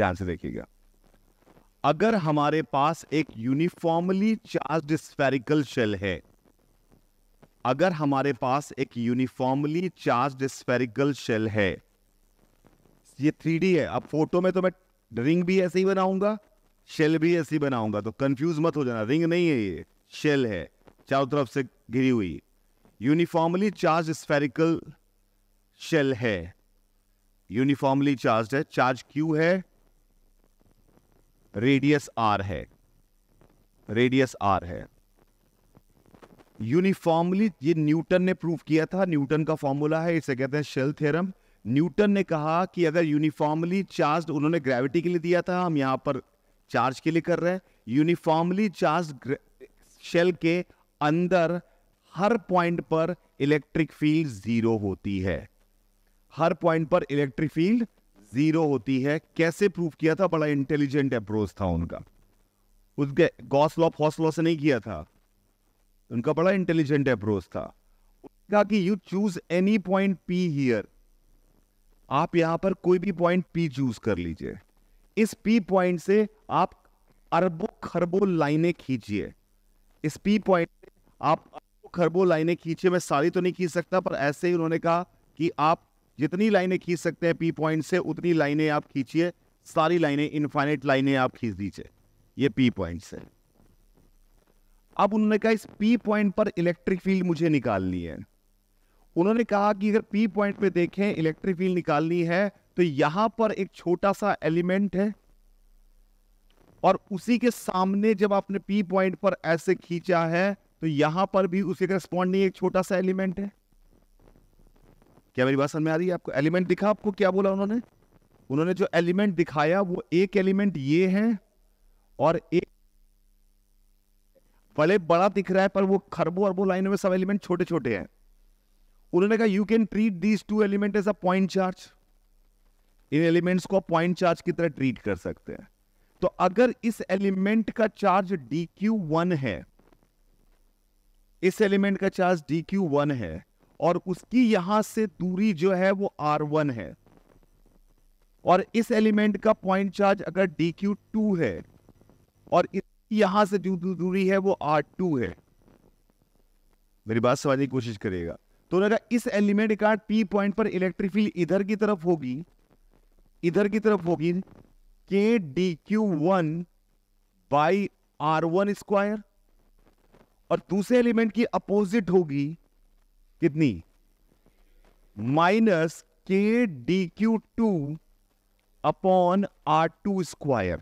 ध्यान से देखिएगा अगर हमारे पास एक यूनिफॉर्मली चार्ज स्फेरिकल शेल है अगर हमारे पास एक यूनिफॉर्मली चार्ज स्फेरिकल शेल है ये थ्री है अब फोटो में तो मैं रिंग भी ऐसे ही बनाऊंगा शेल भी ही बनाऊंगा तो कंफ्यूज मत हो जाना रिंग नहीं है ये शेल है चारों तरफ से घिरी हुई यूनिफॉर्मली चार्ज स्फेरिकल शेल है यूनिफॉर्मली चार्ज है चार्ज क्यू है रेडियस आर है रेडियस आर है यूनिफॉर्मली ये न्यूटन ने प्रूव किया था न्यूटन का फॉर्मूला है इसे कहते हैं शेल थ्योरम न्यूटन ने कहा कि अगर यूनिफॉर्मली चार्ज उन्होंने ग्रेविटी के लिए दिया था हम यहां पर चार्ज के लिए कर रहे हैं यूनिफॉर्मली चार्ज शेल के अंदर हर पॉइंट पर इलेक्ट्रिक फील्ड जीरो होती है हर पॉइंट पर इलेक्ट्रिक फील्ड जीरो होती है कैसे प्रूव किया था बड़ा इंटेलिजेंट अप्रोच था उनका उसके गॉसलॉ फॉसलॉ से नहीं किया था उनका बड़ा इंटेलिजेंट अप्रोच था कहा कि you choose any point P here आप यहां पर कोई भी पॉइंट पी चूज कर लीजिए इस पी पॉइंट से आप अरबों खरबों लाइनें खींचिए इस पी पॉइंट आप अरबों खरबों लाइनें खींचिए मैं सारी तो नहीं खींच सकता पर ऐसे ही उन्होंने कहा कि आप जितनी लाइनें खींच सकते हैं पी पॉइंट से उतनी लाइनें आप खींचिए सारी लाइनें इनफाइनाइट लाइनें आप खींच दीजिए ये पी पॉइंट से अब उन्होंने कहा इस पी पॉइंट पर इलेक्ट्रिक फील्ड मुझे निकालनी है उन्होंने कहा कि अगर पी पॉइंट पे देखें इलेक्ट्रिक फील्ड निकालनी है तो यहां पर एक छोटा सा एलिमेंट है और उसी के सामने जब आपने पी पॉइंट पर ऐसे खींचा है तो यहां पर भी उसी नहीं एक छोटा सा एलिमेंट है क्या मेरी बात समझ में आ रही है आपको एलिमेंट दिखा आपको क्या बोला उन्होंने उन्होंने जो एलिमेंट दिखाया वो एक एलिमेंट ये है और एक भले बड़ा दिख रहा है पर वो खरबो अरबो लाइन में सब एलिमेंट छोटे छोटे हैं उन्होंने कहा you can treat these two element as a point charge इन एलिमेंट्स को पॉइंट चार्ज की तरह ट्रीट कर सकते हैं तो अगर इस एलिमेंट का चार्ज डी क्यू वन है इस एलिमेंट का चार्ज डी क्यू वन है और उसकी यहां से दूरी जो है वो आर वन है और इस एलिमेंट का पॉइंट चार्ज अगर डी क्यू टू है और यहां से जो दूरी है वो आर टू है मेरी बात समझने की कोशिश करेगा तो अगर इस एलिमेंट का पी पॉइंट पर इलेक्ट्रिक फील्ड इधर की तरफ होगी इधर की तरफ होगी K D Q one by R one square और दूसरे एलिमेंट की अपोजिट होगी कितनी minus K D Q two upon R two square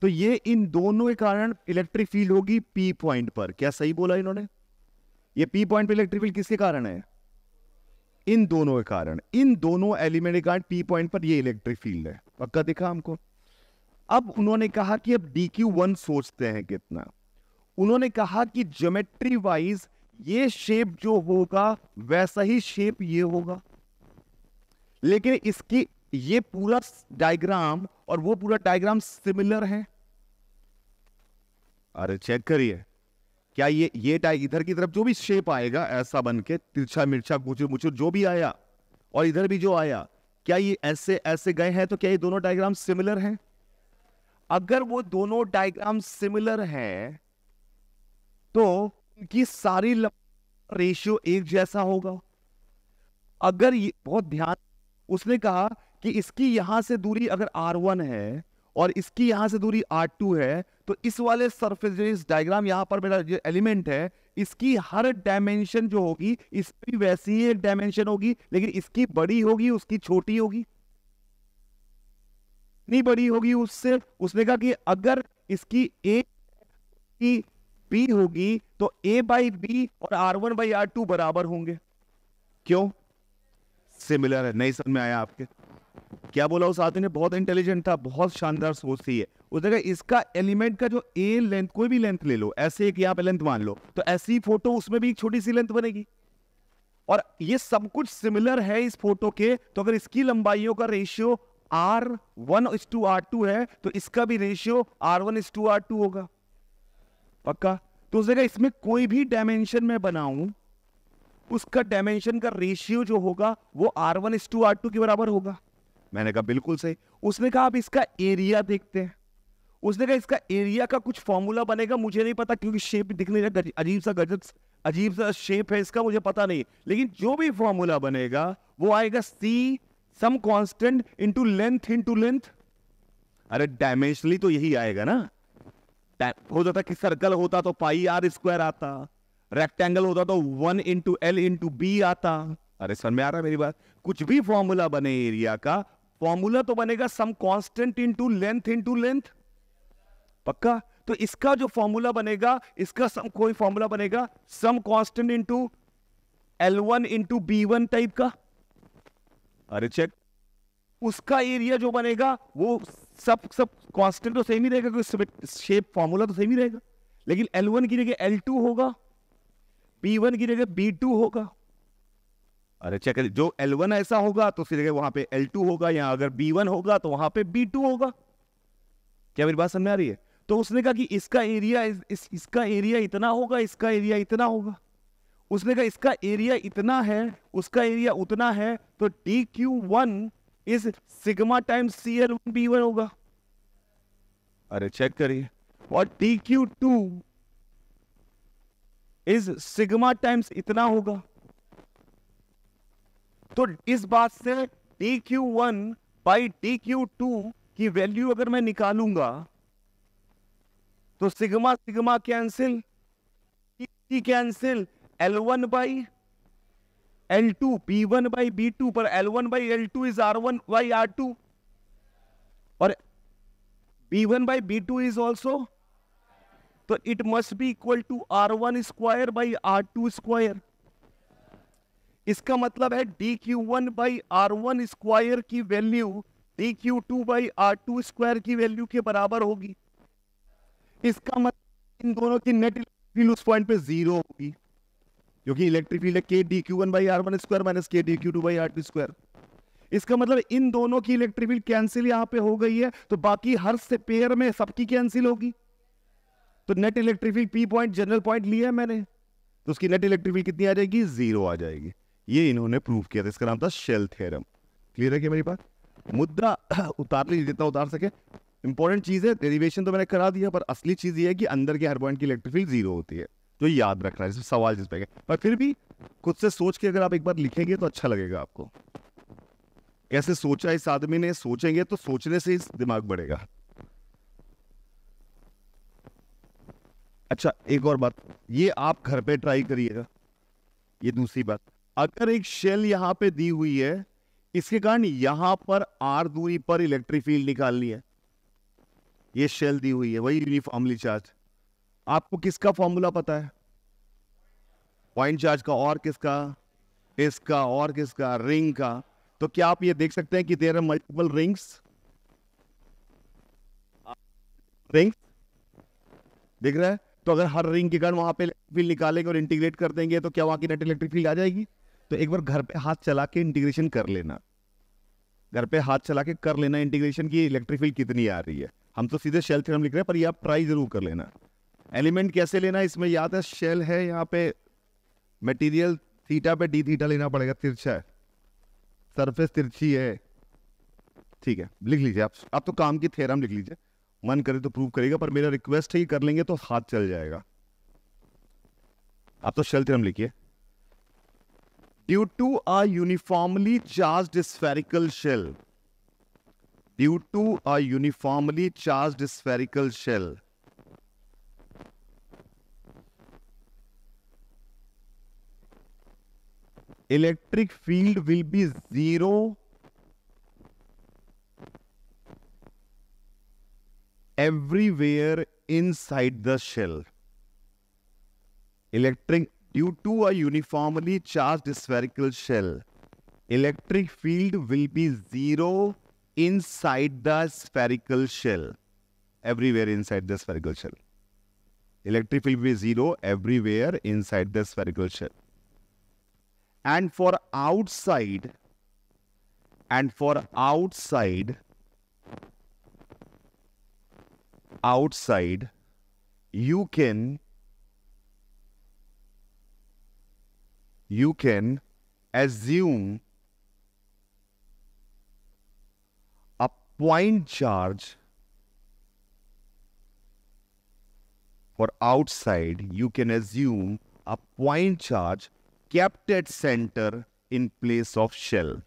तो ये इन दोनों के कारण इलेक्ट्रिक फील्ड होगी पी पॉइंट पर क्या सही बोला इन्होंने ये पी पॉइंट पर इलेक्ट्रिक फील्ड किसके कारण है इन दोनों के कारण इन दोनों एलिमेंट के कारण पी पॉइंट पर ये इलेक्ट्रिक फील्ड है पक्का दिखा हमको अब उन्होंने कहा कि अब डी क्यू वन सोचते हैं कितना उन्होंने कहा कि ज्योमेट्री वाइज ये शेप जो होगा वैसा ही शेप ये होगा लेकिन इसकी ये पूरा डायग्राम और वो पूरा डायग्राम सिमिलर है अरे चेक करिए क्या ये ये इधर की तरफ जो भी शेप आएगा ऐसा बन के तिरछा मिर्चा कुचुर मुचुर जो भी आया और इधर भी जो आया क्या ये ऐसे ऐसे गए हैं तो क्या ये दोनों डायग्राम सिमिलर हैं अगर वो दोनों डायग्राम सिमिलर हैं तो उनकी सारी रेशियो एक जैसा होगा अगर ये बहुत ध्यान उसने कहा कि इसकी यहां से दूरी अगर आर वन है और इसकी यहां से दूरी आर टू है तो इस वाले सरफेस जो इस डायग्राम यहां पर मेरा जो एलिमेंट है इसकी हर डायमेंशन जो होगी इस भी वैसी ही डायमेंशन होगी लेकिन इसकी बड़ी होगी उसकी छोटी होगी नहीं बड़ी होगी उससे उसने कहा कि अगर इसकी एक बी होगी तो ए बाई बी और R one by R two बराबर होंगे क्यों सिमिलर है नहीं समझ में आया आपके क्या बोला उस आदमी ने बहुत इंटेलिजेंट था बहुत शानदार सोच थी है उसने कहा इसका एलिमेंट का जो ए लेंथ कोई भी लेंथ ले लो ऐसे एक यहां पे लेंथ मान लो तो ऐसी फोटो उसमें भी एक छोटी सी लेंथ बनेगी और ये सब कुछ सिमिलर है इस फोटो के तो अगर इसकी लंबाइयों का ratio R one is to R two है तो इसका भी ratio R one is to R two होगा पक्का तो उसने कहा इसमें कोई भी डायमेंशन में बनाऊं उसका डायमेंशन का रेशियो जो होगा वो R one is to R two के बराबर होगा मैंने कहा बिल्कुल सही उसने कहा आप इसका एरिया देखते हैं उसने कहा इसका एरिया का कुछ फॉर्मूला बनेगा मुझे नहीं पता क्योंकि शेप दिखने का अजीब सा गजब अजीब सा शेप है इसका मुझे पता नहीं लेकिन जो भी फॉर्मूला बनेगा वो आएगा see some constant into length into length अरे डायमेंशनली तो यही आएगा ना हो जाता कि सर्कल होता तो पाई आर स्क्वायर आता रेक्टेंगल होता तो one into L into B आता अरे समझ में आ रहा है मेरी बात कुछ भी फॉर्मूला बने एरिया का फॉर्मूला तो बनेगा some constant into length into length पक्का तो इसका जो फॉर्मूला बनेगा इसका सम कोई फॉर्मूला बनेगा some constant into L one into B one type का अरे चेक उसका एरिया जो बनेगा वो सब सब कांस्टेंट तो सेम ही रहेगा क्योंकि शेप फॉर्मूला तो सेम ही रहेगा लेकिन एल वन की जगह एल टू होगा बी वन की जगह बी टू होगा अरे चेक करिए जो एल वन ऐसा होगा तो उसकी जगह वहां पे एल टू होगा या अगर बी वन होगा तो वहां पे बी टू होगा क्या मेरी बात समझ में आ रही है तो उसने कहा कि इसका एरिया इस, इस, इसका एरिया इतना होगा इसका एरिया इतना होगा उसने कहा इसका एरिया इतना है उसका एरिया उतना है तो D Q one is sigma time C L one B one होगा अरे चेक करिए और T Q two is sigma times इतना होगा तो इस बात से T Q one by T Q two की वैल्यू अगर मैं निकालूंगा तो sigma sigma cancel cancel L one by L two B one by B two पर L one by L two is R one by R to और B one by B two is also तो it must be equal to R one square by R two square इसका मतलब है D Q one by R one square की value D Q two by R two square की value के बराबर होगी इसका मतलब इन दोनों की नेट उस पॉइंट पे जीरो होगी क्योंकि electric field K D Q one by R one square minus K D Q two by R two square इसका मतलब इन दोनों की इलेक्ट्रिक फील्ड कैंसिल यहां पे हो गई है तो बाकी हर से पेयर में सबकी कैंसिल होगी तो net electric field P point general point लिया है मैंने तो उसकी नेट इलेक्ट्रिक फील्ड कितनी आ जाएगी जीरो आ जाएगी ये इन्होंने प्रूव किया था इसका नाम था शेल थेरम क्लियर है क्या मेरी बात मुद्रा उतार लीजिए जितना उतार सके इंपॉर्टेंट चीज है डेरिवेशन तो मैंने करा दिया पर असली चीज ये है कि अंदर के हर पॉइंट की इलेक्ट्रिक फील्ड जीरो होती है जो तो याद रखना है सवाल जिस पे पर फिर भी खुद से सोच के अगर आप एक बार लिखेंगे तो अच्छा लगेगा आपको कैसे सोचा इस आदमी ने सोचेंगे तो सोचने से ही दिमाग बढ़ेगा अच्छा एक और बात ये आप घर पे ट्राई करिएगा ये दूसरी बात अगर एक शेल यहां पे दी हुई है इसके कारण यहां पर आर दूरी पर इलेक्ट्रिक फील्ड निकालनी है ये शेल दी हुई है वही यूनिफॉर्मली चार्ज आपको किसका फॉर्मूला पता है पॉइंट चार्ज का और किसका इसका और किसका रिंग का तो क्या आप ये देख सकते हैं कि there are multiple rings rings दिख रहा है तो अगर हर रिंग के कारण वहां पे फील्ड निकालेंगे और इंटीग्रेट कर देंगे तो क्या वहां की नेट इलेक्ट्रिक फील्ड आ जाएगी तो एक बार घर पे हाथ चला के इंटीग्रेशन कर लेना घर पे हाथ चला के कर लेना इंटीग्रेशन की इलेक्ट्रिक फील्ड कितनी आ रही है हम तो सीधे शेल थ्योरम लिख रहे हैं पर ये आप ट्राई जरूर कर लेना एलिमेंट कैसे लेना इसमें याद है शेल है यहाँ पे मटेरियल थीटा पे डी थीटा लेना पड़ेगा तिरछा है सरफेस तिरछी है ठीक है लिख लीजिए आप आप तो काम की थेरम लिख लीजिए मन करे तो प्रूव करेगा पर मेरा रिक्वेस्ट है कि कर लेंगे तो हाथ चल जाएगा आप तो शेल थेरम लिखिए due to a uniformly charge spherical shell due to a uniformly charge spherical shell electric field will be 0 everywhere inside the shell. Electric due to a uniformly charged spherical shell, electric field will be 0 inside the spherical shell. Everywhere inside the spherical shell. Electric field will be 0 everywhere inside the spherical shell and for outside and for outside outside you can you can assume a point charge for outside you can assume a point charge at center in place of shell.